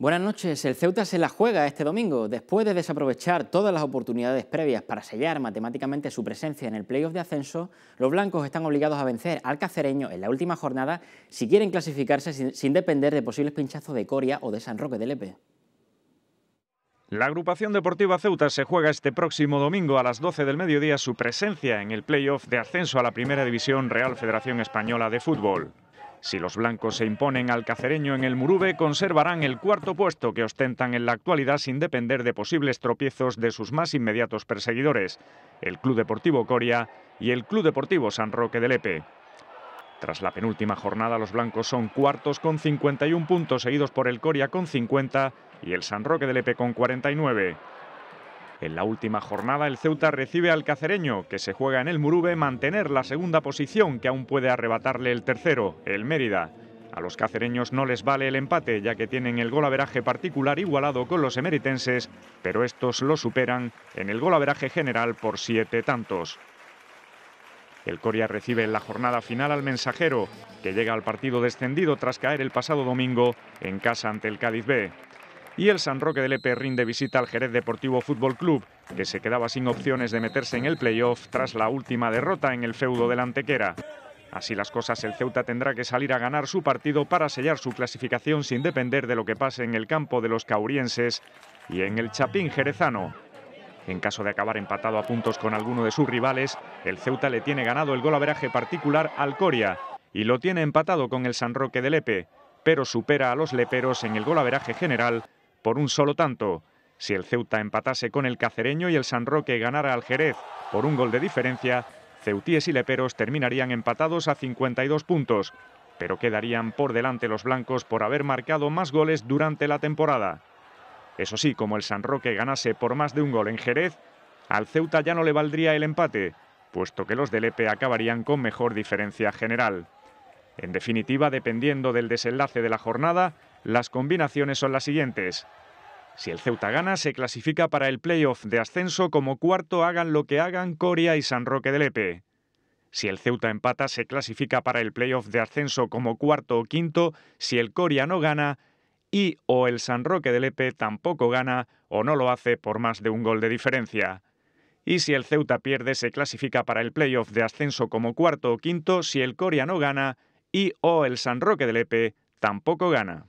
Buenas noches. El Ceuta se la juega este domingo. Después de desaprovechar todas las oportunidades previas para sellar matemáticamente su presencia en el playoff de ascenso, los blancos están obligados a vencer al cacereño en la última jornada si quieren clasificarse sin, depender de posibles pinchazos de Coria o de San Roque de Lepe. La agrupación deportiva Ceuta se juega este próximo domingo a las 12 del mediodía su presencia en el playoff de ascenso a la Primera División Real Federación Española de Fútbol. Si los blancos se imponen al cacereño en el Murube, conservarán el cuarto puesto que ostentan en la actualidad sin depender de posibles tropiezos de sus más inmediatos perseguidores, el Club Deportivo Coria y el Club Deportivo San Roque del Lepe. Tras la penúltima jornada, los blancos son cuartos con 51 puntos, seguidos por el Coria con 50 y el San Roque de Lepe con 49. En la última jornada el Ceuta recibe al cacereño, que se juega en el Murube mantener la segunda posición que aún puede arrebatarle el tercero, el Mérida. A los cacereños no les vale el empate, ya que tienen el golaveraje particular igualado con los emeritenses, pero estos lo superan en el golaveraje general por siete tantos. El Coria recibe en la jornada final al mensajero, que llega al partido descendido tras caer el pasado domingo en casa ante el Cádiz B y el San Roque de Lepe rinde visita al Jerez Deportivo Fútbol Club, que se quedaba sin opciones de meterse en el playoff tras la última derrota en el feudo del Antequera. Así las cosas, el Ceuta tendrá que salir a ganar su partido para sellar su clasificación sin depender de lo que pase en el campo de los caurienses y en el Chapín jerezano. En caso de acabar empatado a puntos con alguno de sus rivales, el Ceuta le tiene ganado el golaveraje particular al Coria y lo tiene empatado con el San Roque de Lepe, pero supera a los leperos en el golaveraje general por un solo tanto. Si el Ceuta empatase con el Cacereño y el San Roque ganara al Jerez por un gol de diferencia, Ceutíes y Leperos terminarían empatados a 52 puntos, pero quedarían por delante los blancos por haber marcado más goles durante la temporada. Eso sí, como el San Roque ganase por más de un gol en Jerez, al Ceuta ya no le valdría el empate, puesto que los de Lepe acabarían con mejor diferencia general. En definitiva, dependiendo del desenlace de la jornada, las combinaciones son las siguientes. Si el Ceuta gana, se clasifica para el playoff de ascenso como cuarto hagan lo que hagan Coria y San Roque del Epe. Si el Ceuta empata, se clasifica para el playoff de ascenso como cuarto o quinto si el Coria no gana y o el San Roque del Epe tampoco gana o no lo hace por más de un gol de diferencia. Y si el Ceuta pierde, se clasifica para el playoff de ascenso como cuarto o quinto si el Coria no gana y o el San Roque del Epe tampoco gana.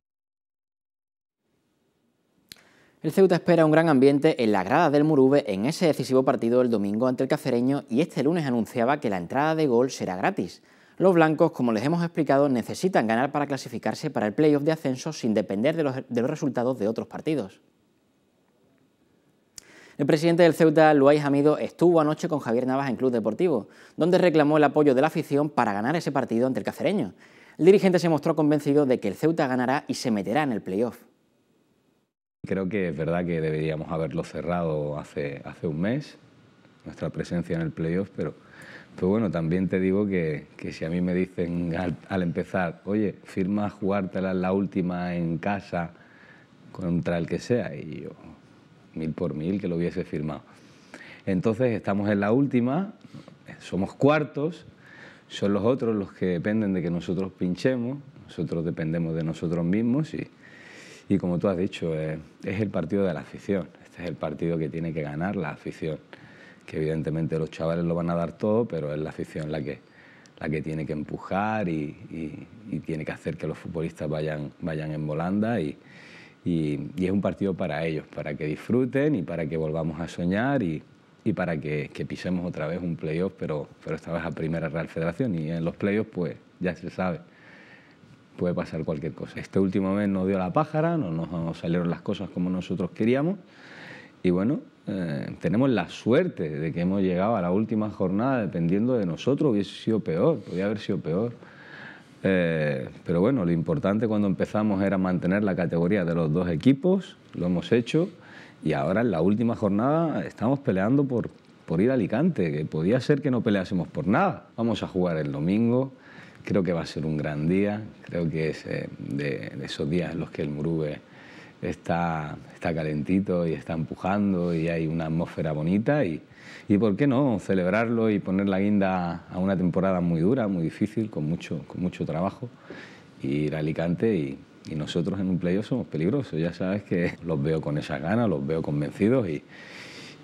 El Ceuta espera un gran ambiente en la grada del Murube en ese decisivo partido el domingo ante el Cacereño y este lunes anunciaba que la entrada de gol será gratis. Los blancos, como les hemos explicado, necesitan ganar para clasificarse para el playoff de ascenso sin depender de los, resultados de otros partidos. El presidente del Ceuta, Luis Amido, estuvo anoche con Javier Navas en Club Deportivo, donde reclamó el apoyo de la afición para ganar ese partido ante el Cacereño. El dirigente se mostró convencido de que el Ceuta ganará y se meterá en el playoff. Creo que es verdad que deberíamos haberlo cerrado hace, hace un mes, nuestra presencia en el playoff, pero, pero bueno, también te digo que, que si a mí me dicen al, empezar, oye, firma jugártela la última en casa contra el que sea, y yo, mil por mil que lo hubiese firmado. Entonces estamos en la última, somos cuartos, son los otros los que dependen de que nosotros pinchemos, nosotros dependemos de nosotros mismos y y como tú has dicho, eh, es el partido de la afición. Este es el partido que tiene que ganar la afición. Que evidentemente los chavales lo van a dar todo, pero es la afición la que, tiene que empujar y, tiene que hacer que los futbolistas vayan, vayan en volanda. Y, es un partido para ellos, para que disfruten y para que volvamos a soñar y, para que, pisemos otra vez un playoff, pero, pero esta vez a Primera Real Federación. Y en los playoffs, pues ya se sabe puede pasar cualquier cosa. Este último mes nos dio la pájara, no nos salieron las cosas como nosotros queríamos y bueno, eh, tenemos la suerte de que hemos llegado a la última jornada dependiendo de nosotros, hubiese sido peor, podía haber sido peor. Eh, pero bueno, lo importante cuando empezamos era mantener la categoría de los dos equipos, lo hemos hecho y ahora en la última jornada estamos peleando por, por ir a Alicante, que podía ser que no peleásemos por nada. Vamos a jugar el domingo, Creo que va a ser un gran día, creo que es eh, de, esos días en los que el Murube está, está calentito y está empujando y hay una atmósfera bonita y, y por qué no celebrarlo y poner la guinda a una temporada muy dura, muy difícil, con mucho, con mucho trabajo, y ir a Alicante y, nosotros en un playoff somos peligrosos, ya sabes que los veo con esas ganas, los veo convencidos y,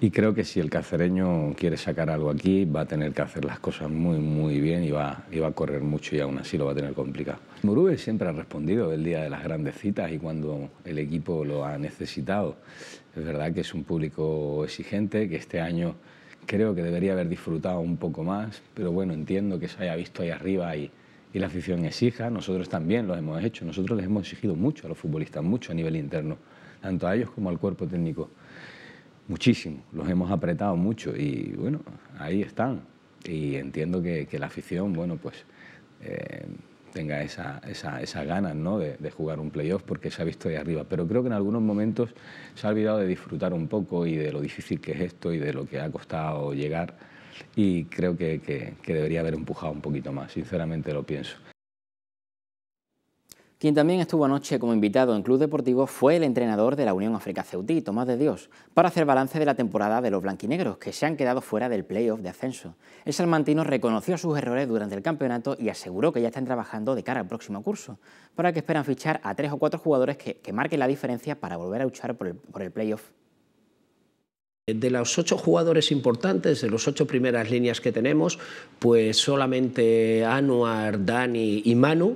y creo que si el cacereño quiere sacar algo aquí, va a tener que hacer las cosas muy, muy bien y va, va a correr mucho y aún así lo va a tener complicado. Murube siempre ha respondido el día de las grandes citas y cuando el equipo lo ha necesitado. Es verdad que es un público exigente, que este año creo que debería haber disfrutado un poco más, pero bueno, entiendo que se haya visto ahí arriba y, y la afición exija, nosotros también lo hemos hecho, nosotros les hemos exigido mucho a los futbolistas, mucho a nivel interno, tanto a ellos como al cuerpo técnico muchísimo, los hemos apretado mucho y bueno, ahí están. Y entiendo que, la afición, bueno, pues eh, tenga esa, esa, esas ganas ¿no? de, jugar un playoff porque se ha visto de arriba. Pero creo que en algunos momentos se ha olvidado de disfrutar un poco y de lo difícil que es esto y de lo que ha costado llegar. Y creo que debería haber empujado un poquito más, sinceramente lo pienso. Quien también estuvo anoche como invitado en Club Deportivo fue el entrenador de la Unión África Ceutí, Tomás de Dios, para hacer balance de la temporada de los blanquinegros, que se han quedado fuera del playoff de ascenso. El salmantino reconoció sus errores durante el campeonato y aseguró que ya están trabajando de cara al próximo curso, para que esperan fichar a tres o cuatro jugadores que, marquen la diferencia para volver a luchar por el, playoff. De los ocho jugadores importantes, de las ocho primeras líneas que tenemos, pues solamente Anuar, Dani y Manu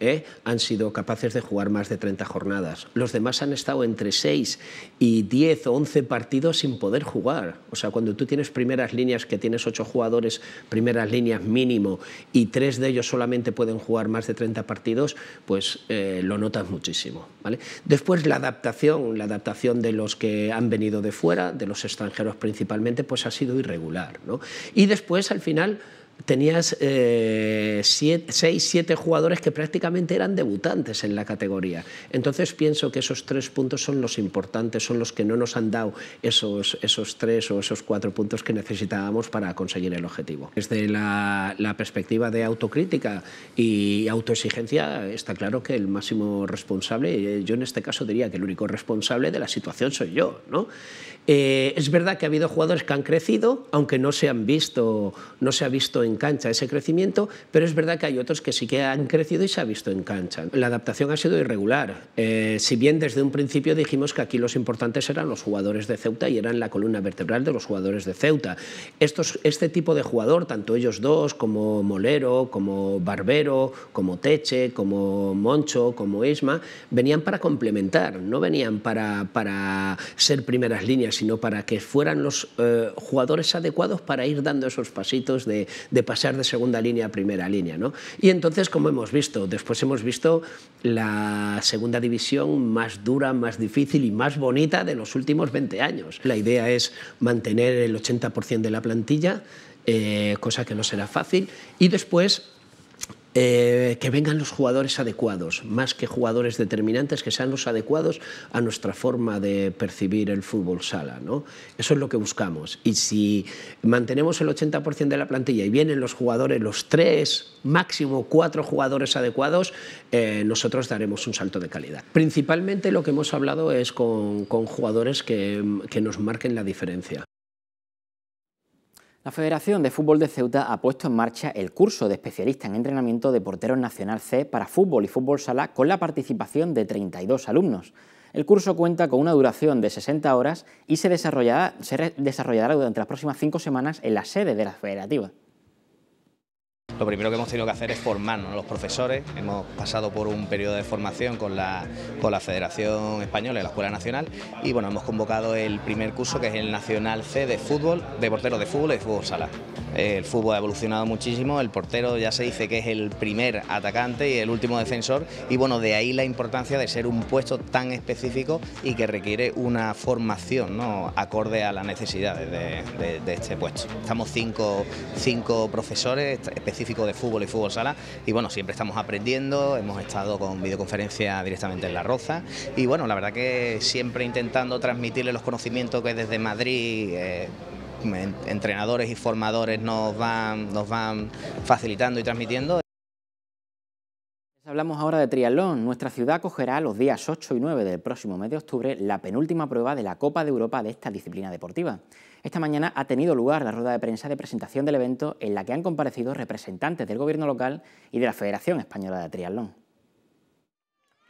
¿eh? han sido capaces de jugar más de 30 jornadas. Los demás han estado entre 6 y 10 o 11 partidos sin poder jugar. O sea, cuando tú tienes primeras líneas, que tienes 8 jugadores, primeras líneas mínimo, y 3 de ellos solamente pueden jugar más de 30 partidos, pues eh, lo notas muchísimo. ¿vale? Después la adaptación, la adaptación de los que han venido de fuera, de los extranjeros principalmente, pues ha sido irregular. ¿no? Y después, al final, tenías eh, siete, seis, siete jugadores que prácticamente eran debutantes en la categoría. Entonces pienso que esos tres puntos son los importantes, son los que no nos han dado esos, esos tres o esos cuatro puntos que necesitábamos para conseguir el objetivo. Desde la, perspectiva de autocrítica y autoexigencia, está claro que el máximo responsable, eh, yo en este caso diría que el único responsable de la situación soy yo. ¿no? Eh, es verdad que ha habido jugadores que han crecido, aunque no se han visto, no se ha visto en cancha ese crecimiento, pero es verdad que hay otros que sí que han crecido y se ha visto en cancha. La adaptación ha sido irregular. Eh, si bien desde un principio dijimos que aquí los importantes eran los jugadores de Ceuta y eran la columna vertebral de los jugadores de Ceuta, Estos, este tipo de jugador, tanto ellos dos como Molero, como Barbero, como Teche, como Moncho, como Isma, venían para complementar, no venían para, para ser primeras líneas, sino para que fueran los eh, jugadores adecuados para ir dando esos pasitos de de pasar de segunda línea a primera línea. Y entonces, como hemos visto, después hemos visto la segunda división más dura, más difícil y más bonita de los últimos 20 años. La idea es mantener el 80% de la plantilla, eh, cosa que no será fácil, y después eh, que vengan los jugadores adecuados, más que jugadores determinantes, que sean los adecuados a nuestra forma de percibir el fútbol sala. Eso es lo que buscamos. Y si mantenemos el 80% de la plantilla y vienen los jugadores, los tres, máximo cuatro jugadores adecuados, eh, nosotros daremos un salto de calidad. Principalmente lo que hemos hablado es con, jugadores que nos marquen la diferencia. La Federación de Fútbol de Ceuta ha puesto en marcha el curso de especialista en entrenamiento de porteros Nacional C para fútbol y fútbol sala con la participación de 32 alumnos. El curso cuenta con una duración de 60 horas y se desarrollará, durante las próximas 5 semanas en la sede de la Federativa lo primero que hemos tenido que hacer es formarnos los profesores. Hemos pasado por un periodo de formación con la, con la Federación Española y la Escuela Nacional y bueno, hemos convocado el primer curso que es el Nacional C de fútbol, de porteros, de fútbol y de fútbol sala el fútbol ha evolucionado muchísimo, el portero ya se dice que es el primer atacante y el último defensor y bueno, de ahí la importancia de ser un puesto tan específico y que requiere una formación ¿no? acorde a las necesidades de, este puesto. Estamos cinco, profesores específicos de fútbol y fútbol sala y bueno, siempre estamos aprendiendo, hemos estado con videoconferencia directamente en La Roza y bueno, la verdad que siempre intentando transmitirle los conocimientos que desde Madrid... Eh, entrenadores y formadores nos van, nos van facilitando y transmitiendo. Hablamos ahora de triatlón. Nuestra ciudad acogerá los días 8 y 9 del próximo mes de octubre la penúltima prueba de la Copa de Europa de esta disciplina deportiva. Esta mañana ha tenido lugar la rueda de prensa de presentación del evento en la que han comparecido representantes del gobierno local y de la Federación Española de Triatlón.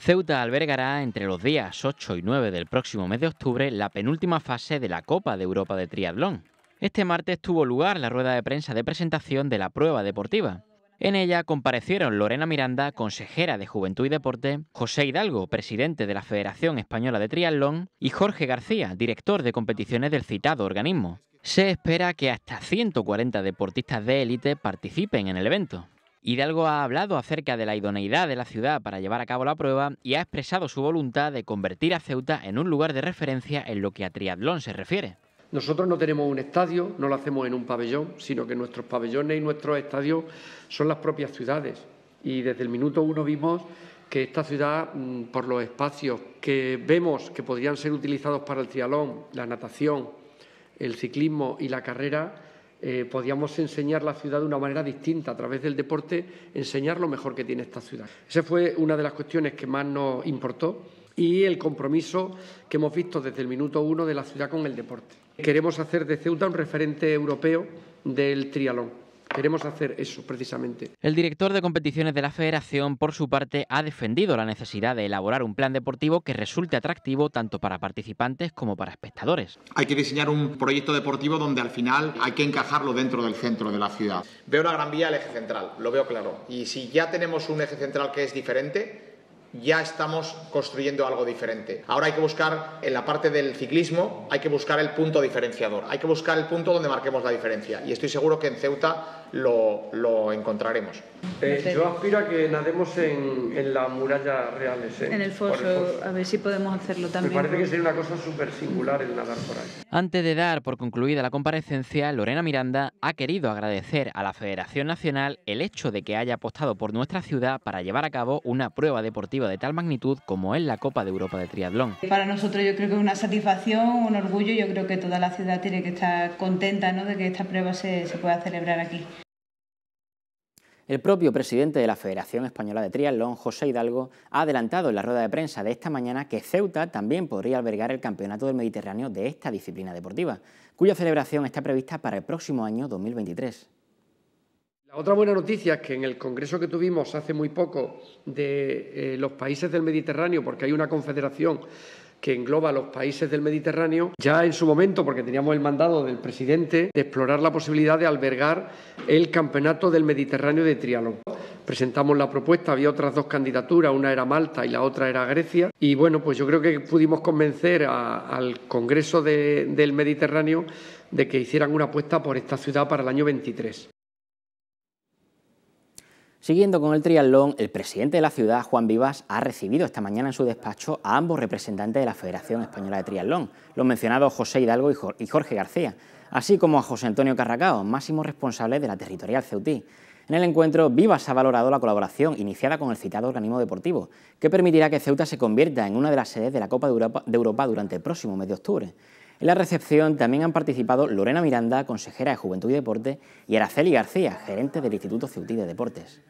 Ceuta albergará entre los días 8 y 9 del próximo mes de octubre la penúltima fase de la Copa de Europa de Triatlón, este martes tuvo lugar la rueda de prensa de presentación de la prueba deportiva. En ella comparecieron Lorena Miranda, consejera de Juventud y Deporte, José Hidalgo, presidente de la Federación Española de Triatlón, y Jorge García, director de competiciones del citado organismo. Se espera que hasta 140 deportistas de élite participen en el evento. Hidalgo ha hablado acerca de la idoneidad de la ciudad para llevar a cabo la prueba y ha expresado su voluntad de convertir a Ceuta en un lugar de referencia en lo que a triatlón se refiere. Nosotros no tenemos un estadio, no lo hacemos en un pabellón, sino que nuestros pabellones y nuestros estadios son las propias ciudades. Y desde el minuto uno vimos que esta ciudad, mm, por los espacios que vemos que podrían ser utilizados para el trialón, la natación, el ciclismo y la carrera, eh, podíamos enseñar la ciudad de una manera distinta, a través del deporte, enseñar lo mejor que tiene esta ciudad. Esa fue una de las cuestiones que más nos importó y el compromiso que hemos visto desde el minuto uno de la ciudad con el deporte. Queremos hacer de Ceuta un referente europeo del trialón. Queremos hacer eso precisamente. El director de competiciones de la Federación, por su parte, ha defendido la necesidad de elaborar un plan deportivo que resulte atractivo tanto para participantes como para espectadores. Hay que diseñar un proyecto deportivo donde al final hay que encajarlo dentro del centro de la ciudad. Veo la Gran Vía el eje central, lo veo claro. Y si ya tenemos un eje central que es diferente, ya estamos construyendo algo diferente. Ahora hay que buscar, en la parte del ciclismo, hay que buscar el punto diferenciador, hay que buscar el punto donde marquemos la diferencia y estoy seguro que en Ceuta lo, lo encontraremos. Eh, yo aspiro a que nademos en, en muralla Muralla Real, En el foso, a ver si podemos hacerlo también. Me parece que sería una cosa súper singular el nadar por ahí. Antes de dar por concluida la comparecencia, Lorena Miranda ha querido agradecer a la Federación Nacional el hecho de que haya apostado por nuestra ciudad para llevar a cabo una prueba deportiva de tal magnitud como es la Copa de Europa de Triatlón. Para nosotros yo creo que es una satisfacción, un orgullo, yo creo que toda la ciudad tiene que estar contenta de que esta prueba se, se pueda celebrar aquí. El propio presidente de la Federación Española de Triatlón, José Hidalgo, ha adelantado en la rueda de prensa de esta mañana que Ceuta también podría albergar el Campeonato del Mediterráneo de esta disciplina deportiva, cuya celebración está prevista para el próximo año 2023. La otra buena noticia es que en el congreso que tuvimos hace muy poco de eh, los países del Mediterráneo, porque hay una confederación que engloba a los países del Mediterráneo, ya en su momento, porque teníamos el mandado del presidente de explorar la posibilidad de albergar el Campeonato del Mediterráneo de Triatlón, Presentamos la propuesta, había otras dos candidaturas, una era Malta y la otra era Grecia, y bueno, pues yo creo que pudimos convencer al Congreso del Mediterráneo de que hicieran una apuesta por esta ciudad para el año 23. Siguiendo con el triatlón, el presidente de la ciudad, Juan Vivas, ha recibido esta mañana en su despacho a ambos representantes de la Federación Española de Triatlón, los mencionados José Hidalgo y Jorge García, así como a José Antonio Carracao, máximo responsable de la territorial Ceutí. En el encuentro, Vivas ha valorado la colaboración iniciada con el citado organismo deportivo, que permitirá que Ceuta se convierta en una de las sedes de la Copa de Europa, de Europa, durante el próximo mes de octubre. En la recepción también han participado Lorena Miranda, consejera de Juventud y Deporte, y Araceli García, gerente del Instituto Ceutí de Deportes.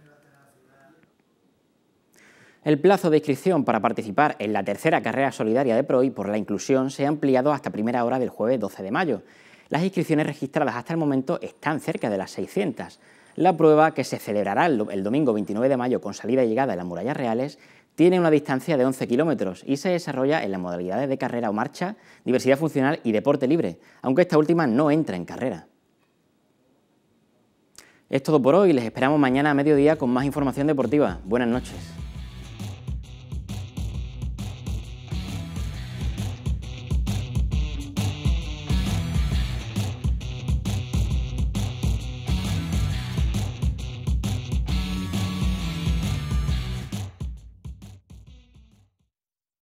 El plazo de inscripción para participar en la tercera carrera solidaria de PROI por la inclusión se ha ampliado hasta primera hora del jueves 12 de mayo. Las inscripciones registradas hasta el momento están cerca de las 600. La prueba, que se celebrará el domingo 29 de mayo con salida y llegada en las murallas reales, tiene una distancia de 11 kilómetros y se desarrolla en las modalidades de carrera o marcha, diversidad funcional y deporte libre, aunque esta última no entra en carrera. Es todo por hoy, les esperamos mañana a mediodía con más información deportiva. Buenas noches.